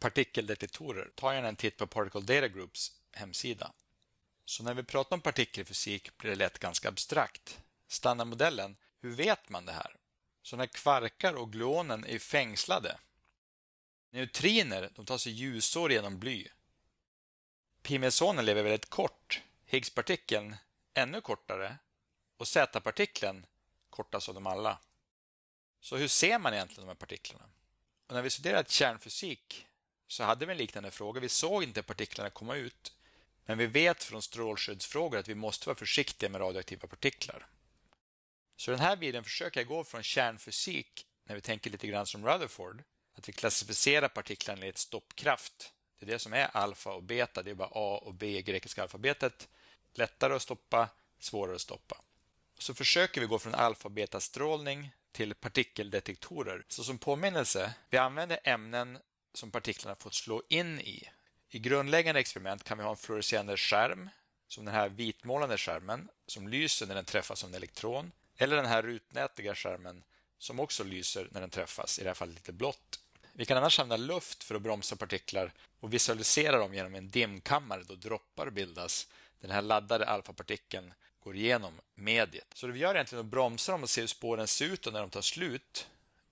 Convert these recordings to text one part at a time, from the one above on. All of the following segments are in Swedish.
partikeldetektorer ta gärna en titt på Particle Data Groups hemsida. Så när vi pratar om partikelfysik blir det lätt ganska abstrakt. Standardmodellen, hur vet man det här? Så när kvarkar och gluonen är fängslade. Neutriner de tar sig ljusår genom bly. Pimesonen lever väldigt kort, Higgspartikeln ännu kortare och Z-partikeln kortast av dem alla. Så hur ser man egentligen de här partiklarna? Och när vi studerat kärnfysik så hade vi en liknande fråga. Vi såg inte partiklarna komma ut, men vi vet från strålskyddsfrågor att vi måste vara försiktiga med radioaktiva partiklar. Så den här videon försöker jag gå från kärnfysik, när vi tänker lite grann som Rutherford, att vi klassificerar partiklarna i ett stoppkraft. Det är det som är alfa och beta, det är bara A och B i grekiska alfabetet. Lättare att stoppa, svårare att stoppa. Så försöker vi gå från alfa och beta-strålning till partikeldetektorer. Så som påminnelse, vi använder ämnen som partiklarna fått slå in i. I grundläggande experiment kan vi ha en fluorescerande skärm, som den här vitmålande skärmen, som lyser när den träffas av en elektron, eller den här rutnätiga skärmen som också lyser när den träffas, i det här fallet lite blått. Vi kan annars använda luft för att bromsa partiklar och visualisera dem genom en dimkammare då droppar bildas. Den här laddade alfapartikeln går igenom mediet. Så det vi gör egentligen är att bromsa dem och se hur spåren ser ut och när de tar slut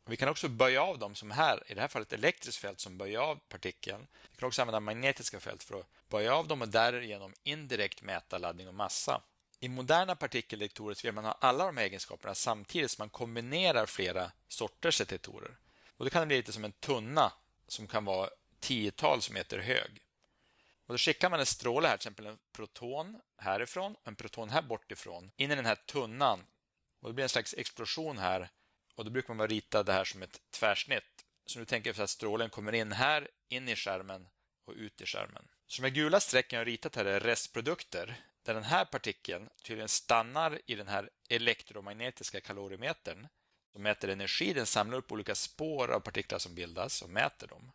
vi kan också böja av dem som här, i det här fallet elektriskt fält som böjer av partikeln. Vi kan också använda magnetiska fält för att böja av dem och därigenom indirekt mäta laddning och massa. I moderna partikeldetektorer vill man ha alla de här egenskaperna samtidigt som man kombinerar flera sorters detektorer. Och det kan bli lite som en tunna som kan vara tiotals meter hög. Och då skickar man en stråle här, till exempel en proton härifrån och en proton här bortifrån, in i den här tunnan. Och det blir en slags explosion här och då brukar man bara rita det här som ett tvärsnitt. Så nu tänker vi att strålen kommer in här, in i skärmen och ut i skärmen. Så de gula strecken jag ritat här är restprodukter där den här partikeln tydligen stannar i den här elektromagnetiska kalorimetern som mäter energi. Den samlar upp olika spår av partiklar som bildas och mäter dem.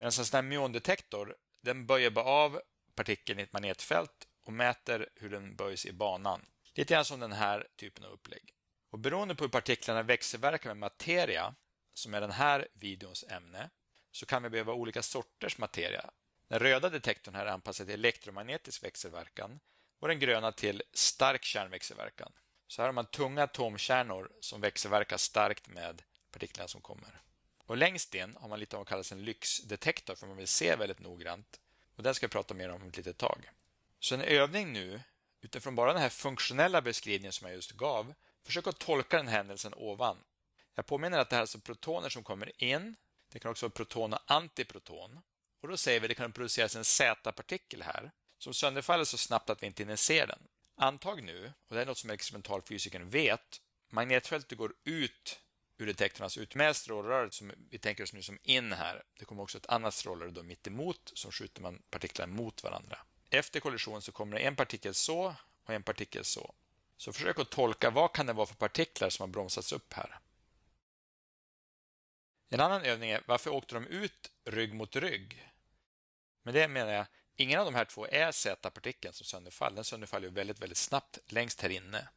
En sån här myondetektor den böjer bara av partikeln i ett magnetfält och mäter hur den böjs i banan. Lite grann som den här typen av upplägg. Och beroende på hur partiklarna växelverkar med materia, som är den här videons ämne, så kan vi behöva olika sorters materia. Den röda detektorn här är anpassad till elektromagnetisk växelverkan och den gröna till stark kärnväxelverkan. Så här har man tunga atomkärnor som växelverkar starkt med partiklarna som kommer. Och längst in har man lite av vad kallas en lyxdetektor för man vill se väldigt noggrant. Och den ska jag prata mer om ett litet tag. Så en övning nu, utifrån bara den här funktionella beskrivningen som jag just gav, Försök att tolka den händelsen ovan. Jag påminner att det här är alltså protoner som kommer in. Det kan också vara proton och antiproton. Och då säger vi att det kan produceras en Z-partikel här som sönderfaller så snabbt att vi inte hinner se den. Antag nu, och det är något som experimentalfysikern vet, magnetfältet går ut ur detektornas ut med strålröret som vi tänker oss nu som in här. Det kommer också ett annat strålrör då mitt emot som skjuter man partiklar mot varandra. Efter kollision så kommer det en partikel så och en partikel så. Så försök att tolka vad kan det vara för partiklar som har bromsats upp här. En annan övning är varför åkte de ut rygg mot rygg? Men det menar jag, ingen av de här två är Z-partikeln som sönderfaller. Den sönderfaller ju väldigt, väldigt snabbt längst här inne.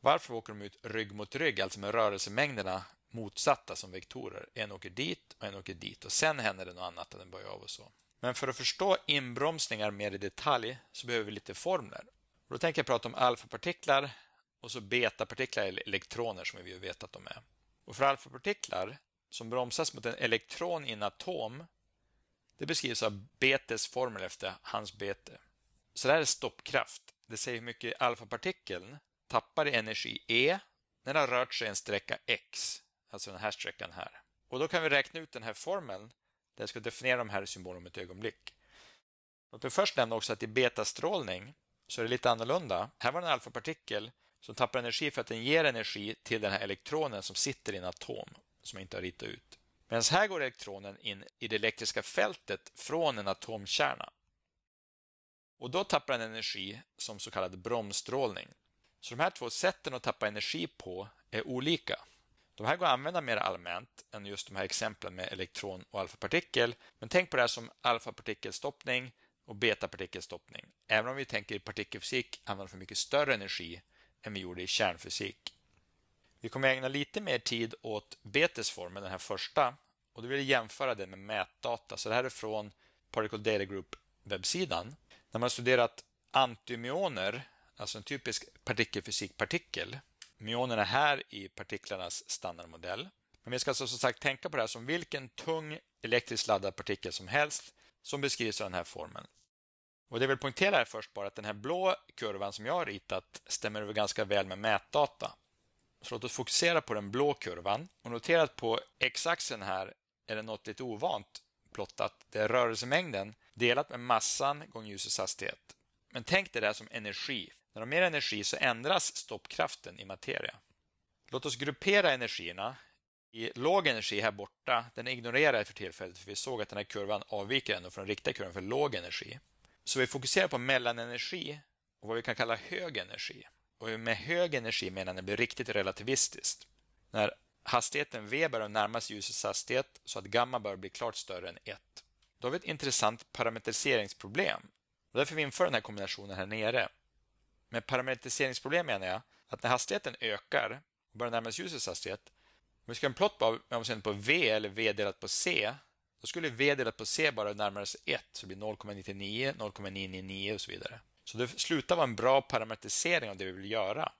Varför åker de ut rygg mot rygg, alltså med rörelsemängderna motsatta som vektorer? En åker dit och en åker dit och sen händer det något annat när den börjar av och så. Men för att förstå inbromsningar mer i detalj så behöver vi lite formler och då tänker jag prata om alfapartiklar och så betapartiklar eller elektroner som vi ju vet att de är. Och för alfapartiklar som bromsas mot en elektron i en atom det beskrivs av Betes formel efter Hans Bete. Så det här är stoppkraft. Det säger hur mycket alfapartikeln tappar i energi E när den har rört sig en sträcka X, alltså den här sträckan här. Och då kan vi räkna ut den här formeln där jag ska definiera de här symbolerna om ett ögonblick. Låt mig först nämna också att i betastrålning så är det lite annorlunda. Här var det en alfapartikel som tappar energi för att den ger energi till den här elektronen som sitter i en atom som jag inte har ritat ut. Medan här går elektronen in i det elektriska fältet från en atomkärna. Och då tappar den energi som så kallad bromsstrålning. Så de här två sätten att tappa energi på är olika. De här går att använda mer allmänt än just de här exemplen med elektron och alfapartikel. Men tänk på det här som alfapartikelstoppning och betapartikelstoppning. Även om vi tänker partikelfysik använder för mycket större energi än vi gjorde i kärnfysik. Vi kommer ägna lite mer tid åt betesformen, den här första, och då vill jag jämföra den med mätdata. Så det här är från Particle Data Group-webbsidan. När man studerat antimyoner, alltså en typisk partikelfysikpartikel, myonerna är här i partiklarnas standardmodell. Men vi ska alltså som sagt tänka på det här som vilken tung elektriskt laddad partikel som helst som beskrivs av den här formeln. Och det jag vill poängtera här först bara att den här blå kurvan som jag har ritat stämmer över ganska väl med mätdata. Så låt oss fokusera på den blå kurvan och notera att på x-axeln här är det något lite ovant plottat. Det är rörelsemängden delat med massan gånger ljusets hastighet. Men tänk det där som energi. När du har mer energi så ändras stoppkraften i materia. Låt oss gruppera energierna i låg energi här borta, den ignorerar jag för tillfället för vi såg att den här kurvan avviker ändå från den riktiga kurvan för låg energi. Så vi fokuserar på mellanenergi och vad vi kan kalla hög energi. Och med hög energi menar jag när det blir riktigt relativistiskt. När hastigheten v börjar närma sig ljusets hastighet så att gamma börjar bli klart större än 1. Då har vi ett intressant parametriseringsproblem. därför vi inför den här kombinationen här nere. Med parametriseringsproblem menar jag att när hastigheten ökar och börjar närma sig ljusets hastighet om vi ska ha en plott baserad på V eller V delat på C, då skulle V delat på C bara närmare sig 1, så det blir 0,99, 0,999 och så vidare. Så det slutar vara en bra parametrisering av det vi vill göra.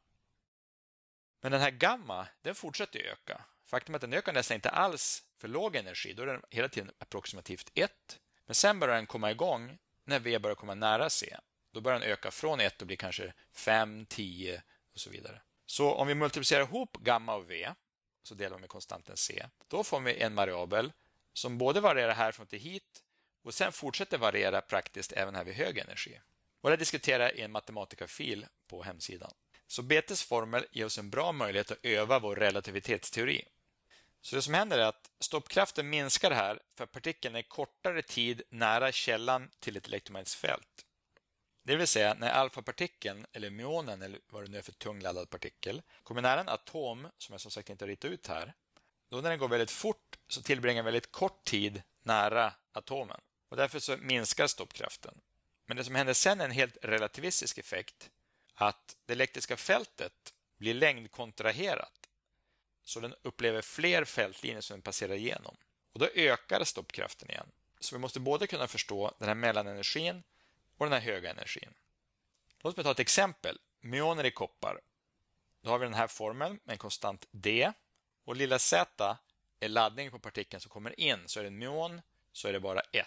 Men den här gamma, den fortsätter öka. Faktum är att den ökar nästan inte alls för låg energi, då är den hela tiden approximativt 1. Men sen börjar den komma igång när V börjar komma nära C. Då börjar den öka från 1 och blir kanske 5, 10 och så vidare. Så om vi multiplicerar ihop gamma och V så delar vi med konstanten c. Då får vi en variabel som både varierar härifrån till hit och sen fortsätter variera praktiskt även här vid hög energi. Och det diskuterar jag i en matematikafil på hemsidan. Så Betes formel ger oss en bra möjlighet att öva vår relativitetsteori. Så det som händer är att stoppkraften minskar här för partikeln är kortare tid nära källan till ett elektromagnetiskt fält. Det vill säga när alfapartikeln, eller myonen eller vad det nu är för tung laddad partikel, kommer nära en atom, som jag som sagt inte har ritat ut här, då när den går väldigt fort så tillbringar den väldigt kort tid nära atomen. Och därför så minskar stoppkraften. Men det som händer sen är en helt relativistisk effekt, att det elektriska fältet blir längdkontraherat. Så den upplever fler fältlinjer som den passerar igenom. Och då ökar stoppkraften igen. Så vi måste både kunna förstå den här mellanenergin och den här höga energin. Låt mig ta ett exempel. Myoner i koppar. Då har vi den här formeln med en konstant D. Och lilla Z är laddningen på partikeln som kommer in. Så är det en myon så är det bara 1.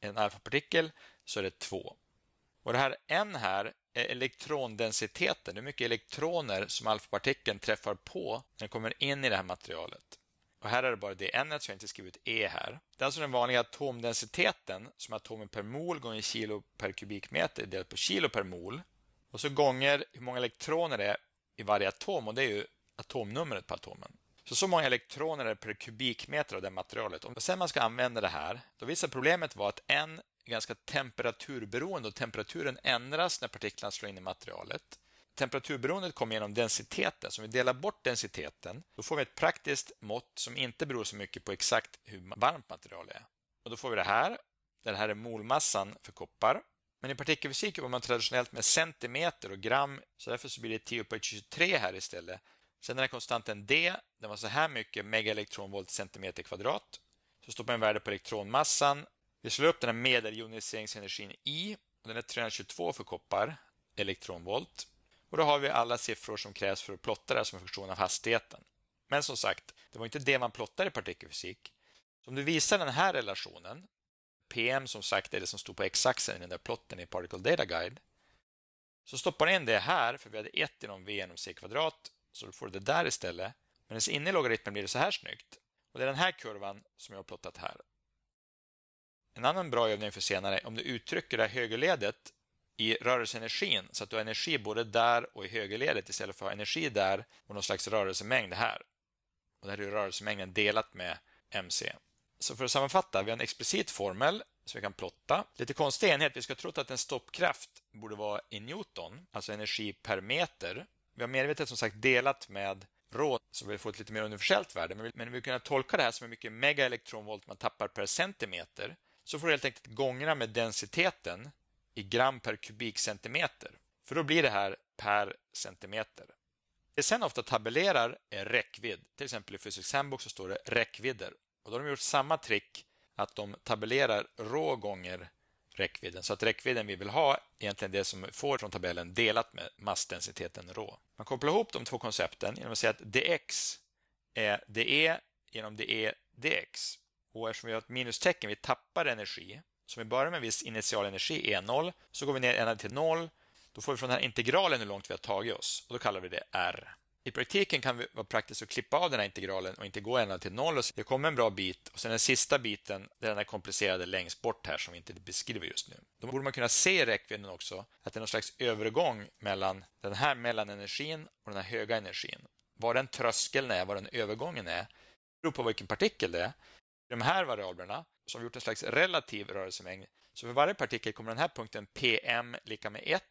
Är en alfapartikel så är det 2. Och det här N här är elektrondensiteten. Hur mycket elektroner som alfapartikeln träffar på när den kommer in i det här materialet. Och här är det bara det n så jag har inte skrivit E här. Det är alltså den vanliga atomdensiteten som är atomen per mol gånger kilo per kubikmeter delat på kilo per mol. Och så gånger hur många elektroner det är i varje atom och det är ju atomnumret på atomen. Så så många elektroner är det per kubikmeter av det materialet. Och sen man ska använda det här, då visar problemet vara att n är ganska temperaturberoende och temperaturen ändras när partiklarna slår in i materialet temperaturberoendet kommer genom densiteten. Så om vi delar bort densiteten, då får vi ett praktiskt mått som inte beror så mycket på exakt hur varmt material är. Och då får vi det här. Det här är molmassan för koppar. Men i partikelfysik jobbar man traditionellt med centimeter och gram, så därför så blir det 10 upphöjt 23 här istället. Sen den här konstanten D, den var så här mycket megaelektronvolt centimeter kvadrat. Så stoppar man värde på elektronmassan. Vi slår upp den här medeljoniseringsenergin I, och den är 322 för koppar, elektronvolt. Och då har vi alla siffror som krävs för att plotta det som en funktion av hastigheten. Men som sagt, det var inte det man plottade i partikelfysik. Så om du visar den här relationen, PM som sagt är det som stod på x-axeln i den där plotten i Particle Data Guide, så stoppar du in det här, för vi hade 1 inom v genom c kvadrat, så då får du det där istället. Men inne i logaritmen blir det så här snyggt. Och det är den här kurvan som jag har plottat här. En annan bra övning för senare, om du uttrycker det här högerledet i rörelseenergin så att du har energi både där och i högerledet istället för att ha energi där och någon slags rörelsemängd här. Och det här är rörelsemängden delat med mc. Så för att sammanfatta, vi har en explicit formel som vi kan plotta. Lite konstig enhet, vi ska ha trott att en stoppkraft borde vara i Newton, alltså energi per meter. Vi har medvetet som sagt delat med rå, så vi får ett lite mer universellt värde. Men vi, vill kunna tolka det här som hur mycket megaelektronvolt man tappar per centimeter. Så får du helt enkelt gångra med densiteten i gram per kubikcentimeter. För då blir det här per centimeter. Det sen ofta tabellerar är räckvidd. Till exempel i Physics Handbook så står det räckvidder. Och då har de gjort samma trick att de tabellerar rå gånger räckvidden. Så att räckvidden vi vill ha är egentligen det som vi får från tabellen delat med massdensiteten rå. Man kopplar ihop de två koncepten genom att säga att dx är dE e genom dE e dx. Och eftersom vi har ett minustecken, vi tappar energi, så om vi börjar med en viss initial energi, E0, så går vi ner ända till 0. Då får vi från den här integralen hur långt vi har tagit oss och då kallar vi det R. I praktiken kan vi vara praktiskt att klippa av den här integralen och inte gå ända till noll. Det kommer en bra bit och sen den sista biten, det är den här komplicerade längst bort här som vi inte beskriver just nu. Då borde man kunna se i räckvidden också att det är någon slags övergång mellan den här mellanenergin och den här höga energin. Var den tröskeln är, var den övergången är, beror på vilken partikel det är. I de här variablerna så har vi gjort en slags relativ rörelsemängd. Så för varje partikel kommer den här punkten PM lika med 1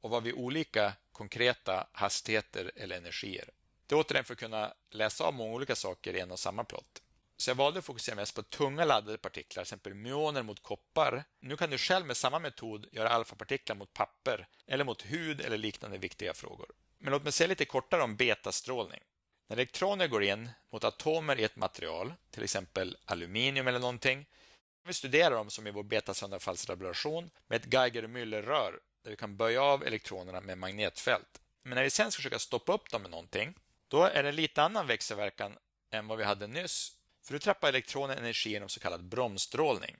och vad vid olika konkreta hastigheter eller energier. Det är återigen för att kunna läsa av många olika saker i en och samma plott. Så jag valde att fokusera mest på tunga laddade partiklar, till exempel myoner mot koppar. Nu kan du själv med samma metod göra alfapartiklar mot papper eller mot hud eller liknande viktiga frågor. Men låt mig säga lite kortare om betastrålning. När elektroner går in mot atomer i ett material, till exempel aluminium eller någonting, kan vi studera dem som i vår betasönderfallsrelation med ett Geiger och Müller-rör där vi kan böja av elektronerna med magnetfält. Men när vi sen ska försöka stoppa upp dem med någonting, då är det en lite annan växelverkan än vad vi hade nyss. För då trappar elektronen energi genom så kallad bromsstrålning.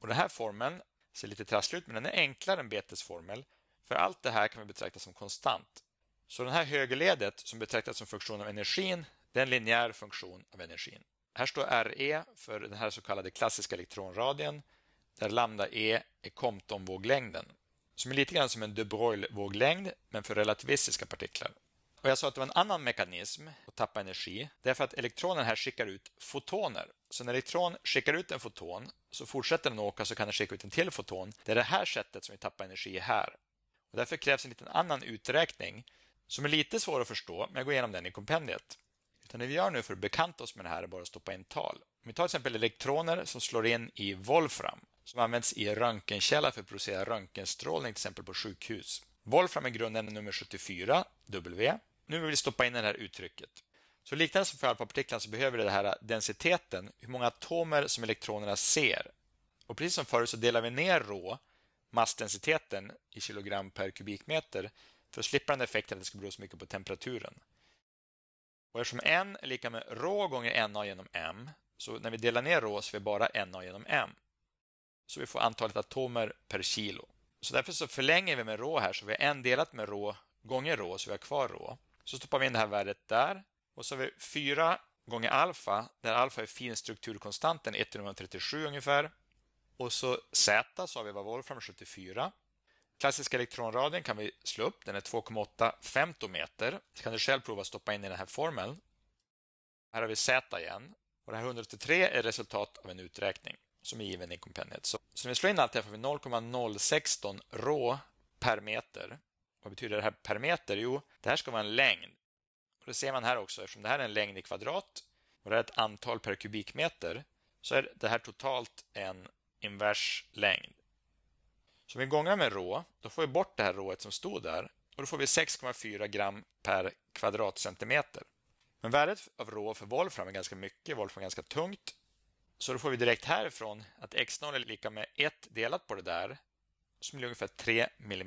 Och den här formeln ser lite trasslig ut, men den är enklare än betesformel. För allt det här kan vi betrakta som konstant. Så det här högerledet som betraktas som funktion av energin, det är en linjär funktion av energin. Här står RE för den här så kallade klassiska elektronradien där lambda E är Compton-våglängden som är lite grann som en de Broglie-våglängd men för relativistiska partiklar. Och jag sa att det var en annan mekanism att tappa energi Det är för att elektronen här skickar ut fotoner. Så när elektron skickar ut en foton så fortsätter den åka så kan den skicka ut en till foton. Det är det här sättet som vi tappar energi här. Och därför krävs en liten annan uträkning som är lite svår att förstå, men jag går igenom den i kompendiet. Utan det vi gör nu för att bekanta oss med det här är bara att stoppa in tal. Om vi tar till exempel elektroner som slår in i volfram, som används i röntgenkälla för att producera röntgenstrålning till exempel på sjukhus. Wolfram är grundämne nummer 74, W. Nu vill vi stoppa in det här uttrycket. Så liknande som för alfapartiklarna så behöver det här densiteten, hur många atomer som elektronerna ser. Och precis som förut så delar vi ner rå massdensiteten i kilogram per kubikmeter för att slippa den effekten att det ska bero så mycket på temperaturen. Och eftersom n är lika med rå gånger na genom m, så när vi delar ner rå så är vi bara na genom m. Så vi får antalet atomer per kilo. Så därför så förlänger vi med rå här, så vi har n delat med rå gånger rå, så vi har kvar rå. Så stoppar vi in det här värdet där. Och så har vi 4 gånger alfa, där alfa är finstrukturkonstanten 137 ungefär. Och så z, så har vi var Wolfram 74 klassiska elektronradien kan vi slå upp. Den är 2,8 femtometer. Så kan du själv prova att stoppa in i den här formeln. Här har vi Z igen. Och det här 183 är resultat av en uträkning som är given i kompendiet. Så, så när vi slår in allt det här får vi 0,016 rå per meter. Vad betyder det här per meter? Jo, det här ska vara en längd. Och Det ser man här också, eftersom det här är en längd i kvadrat och det här är ett antal per kubikmeter så är det här totalt en invers längd. Så vi gångar med rå, då får vi bort det här rået som stod där och då får vi 6,4 gram per kvadratcentimeter. Men värdet av rå för volfram är ganska mycket, volfram är ganska tungt. Så då får vi direkt härifrån att x0 är lika med 1 delat på det där, som blir ungefär 3 mm.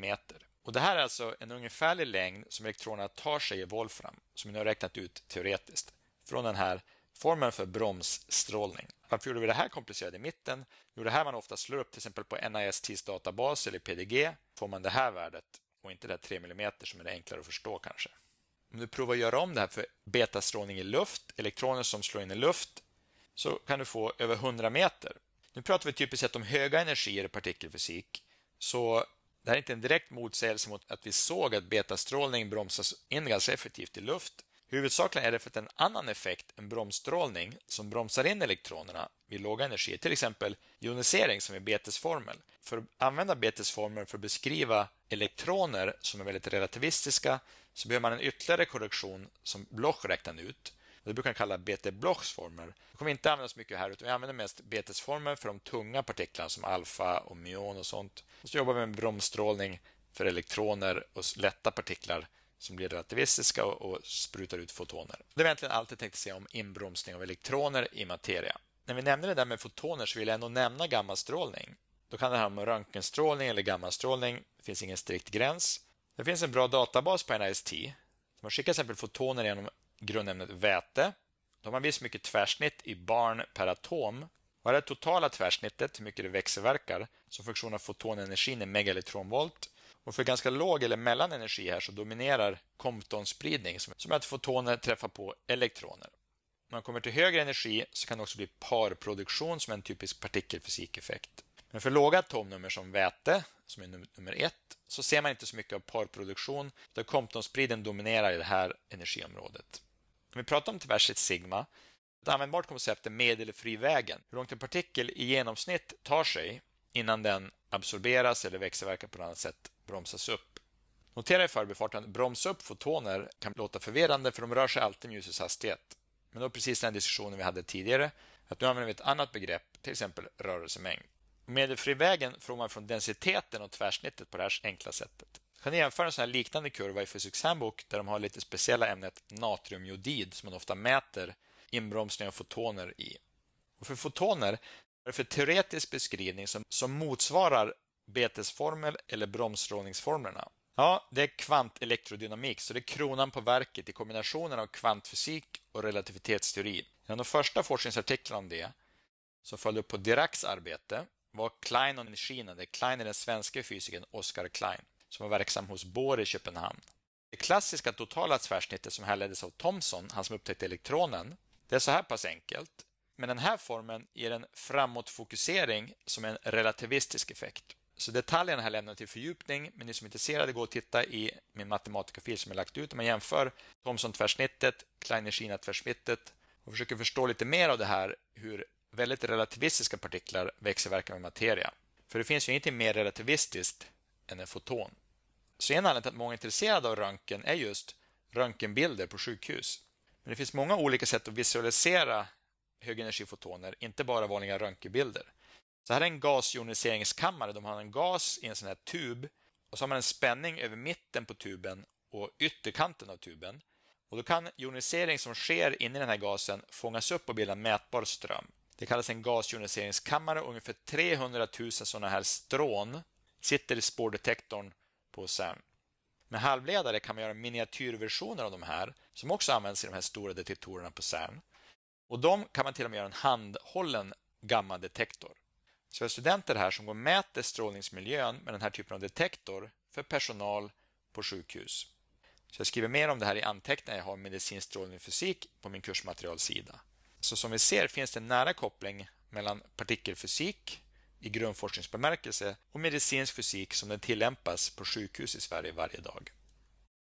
Och Det här är alltså en ungefärlig längd som elektronerna tar sig i volfram, som vi nu har räknat ut teoretiskt, från den här formeln för bromsstrålning. Varför gjorde vi det här komplicerat i mitten? Jo, det här man ofta slår upp till exempel på NISTs databas eller PDG får man det här värdet och inte det här 3 mm som är det enklare att förstå kanske. Om du provar att göra om det här för betastrålning i luft, elektroner som slår in i luft, så kan du få över 100 meter. Nu pratar vi typiskt sett om höga energier i partikelfysik, så det här är inte en direkt motsägelse mot att vi såg att betastrålning bromsas in ganska effektivt i luft Huvudsakligen är det för att en annan effekt än bromsstrålning som bromsar in elektronerna vid låga energier, till exempel jonisering som är betesformel. För att använda betesformel för att beskriva elektroner som är väldigt relativistiska så behöver man en ytterligare korrektion som Bloch räknade ut. Det brukar man kalla Bete blochs formel. Det kommer inte användas mycket här utan vi använder mest betesformel för de tunga partiklarna som alfa och myon och sånt. Och så jobbar vi med bromsstrålning för elektroner och lätta partiklar som blir relativistiska och sprutar ut fotoner. Det var egentligen allt jag tänkte säga om inbromsning av elektroner i materia. När vi nämnde det där med fotoner så vill jag ändå nämna gammastrålning. Då kan det här om röntgenstrålning eller gammastrålning. Det finns ingen strikt gräns. Det finns en bra databas på NIST. Man skickar till exempel fotoner genom grundämnet väte. Då har man visst mycket tvärsnitt i barn per atom. Vad är det totala tvärsnittet, hur mycket det växelverkar, så funktion fotonenergin i megaelektronvolt och för ganska låg eller mellan energi här så dominerar Comptonspridning som är att fotoner träffar på elektroner. När man kommer till högre energi så kan det också bli parproduktion som är en typisk partikelfysikeffekt. Men för låga atomnummer som väte, som är nummer ett, så ser man inte så mycket av parproduktion utan Comptonspridning dominerar i det här energiområdet. Om vi pratar om tvärsigt sigma, ett användbart koncept är medel eller fri vägen, hur långt en partikel i genomsnitt tar sig innan den absorberas eller växelverkar på något annat sätt bromsas upp. Notera i förbifarten att bromsa upp fotoner kan låta förvirrande för de rör sig alltid med ljusets hastighet. Men då precis den diskussionen vi hade tidigare, att nu använder vi ett annat begrepp, till exempel rörelsemängd. Medelfri vägen får man från densiteten och tvärsnittet på det här enkla sättet. Kan ni jämföra en sån här liknande kurva i Physics Handbook där de har lite speciella ämnet natriumjodid som man ofta mäter inbromsning av fotoner i. Och för fotoner är för teoretisk beskrivning som, som motsvarar betesformel eller bromsstrålningsformlerna? Ja, det är kvantelektrodynamik, så det är kronan på verket i kombinationen av kvantfysik och relativitetsteori. En av de första forskningsartiklarna om det, som följde upp på Diracs arbete, var Klein och energierna, är Klein är den svenska fysikern Oskar Klein, som var verksam hos Bohr i Köpenhamn. Det klassiska totala tvärsnittet som härleddes av Thomson, han som upptäckte elektronen, det är så här pass enkelt. Med den här formen ger en framåtfokusering som en relativistisk effekt. Så detaljerna här lämnar till fördjupning, men ni som är intresserade gå och titta i min matematikafil som jag lagt ut. Man jämför Thomson-tvärsnittet, Kleiner-Kina-tvärsnittet och försöker förstå lite mer av det här hur väldigt relativistiska partiklar växelverkar med materia. För det finns ju ingenting mer relativistiskt än en foton. Så en anledning till att många är intresserade av röntgen är just röntgenbilder på sjukhus. Men det finns många olika sätt att visualisera högenergifotoner, inte bara vanliga röntgenbilder. Så här är en gasjoniseringskammare. De har en gas i en sån här tub och så har man en spänning över mitten på tuben och ytterkanten av tuben. Och Då kan jonisering som sker inne i den här gasen fångas upp och bilda mätbar ström. Det kallas en gasjoniseringskammare och ungefär 300 000 sådana här strån sitter i spårdetektorn på CERN. Med halvledare kan man göra miniatyrversioner av de här som också används i de här stora detektorerna på CERN. Och de kan man till och med göra en handhållen gammadetektor. Så vi har studenter här som går och mäter strålningsmiljön med den här typen av detektor för personal på sjukhus. Så jag skriver mer om det här i anteckningar jag har medicinsk strålning och fysik på min kursmaterialsida. Så som vi ser finns det en nära koppling mellan partikelfysik i grundforskningsbemärkelse och medicinsk fysik som den tillämpas på sjukhus i Sverige varje dag.